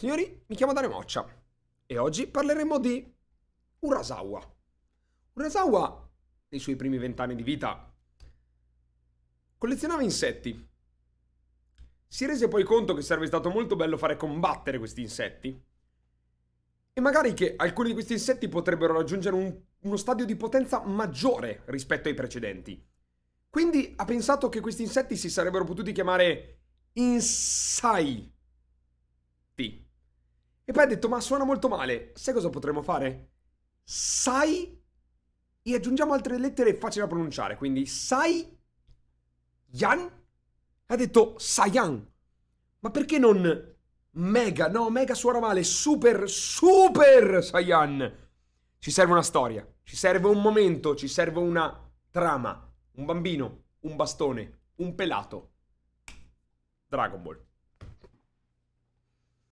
Signori, mi chiamo Dane Moccia e oggi parleremo di Urasawa. Urasawa, nei suoi primi vent'anni di vita, collezionava insetti. Si rese poi conto che sarebbe stato molto bello fare combattere questi insetti e magari che alcuni di questi insetti potrebbero raggiungere un, uno stadio di potenza maggiore rispetto ai precedenti. Quindi ha pensato che questi insetti si sarebbero potuti chiamare Insai e poi ha detto, ma suona molto male, sai cosa potremmo fare? Sai, e aggiungiamo altre lettere facili da pronunciare, quindi Sai, Yan, ha detto Saiyan, ma perché non Mega? No, Mega suona male, super, super Saiyan. Ci serve una storia, ci serve un momento, ci serve una trama, un bambino, un bastone, un pelato. Dragon Ball.